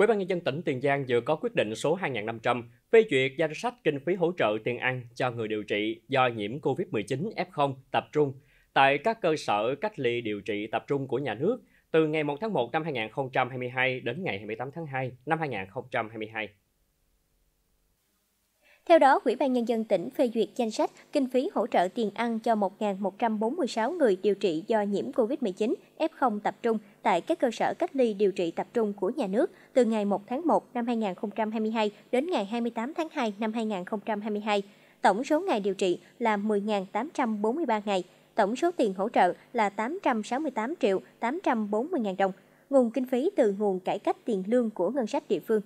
Ủy ban nhân dân tỉnh Tiền Giang vừa có quyết định số 2500 phê duyệt danh sách kinh phí hỗ trợ tiền ăn cho người điều trị do nhiễm COVID-19 F0 tập trung tại các cơ sở cách ly điều trị tập trung của nhà nước từ ngày 1 tháng 1 năm 2022 đến ngày 28 tháng 2 năm 2022. Theo đó, Ủy ban Nhân dân tỉnh phê duyệt danh sách kinh phí hỗ trợ tiền ăn cho 1.146 người điều trị do nhiễm COVID-19 F0 tập trung tại các cơ sở cách ly điều trị tập trung của nhà nước từ ngày 1 tháng 1 năm 2022 đến ngày 28 tháng 2 năm 2022. Tổng số ngày điều trị là 10.843 ngày. Tổng số tiền hỗ trợ là 868 triệu 840 ngàn đồng. Nguồn kinh phí từ nguồn cải cách tiền lương của ngân sách địa phương.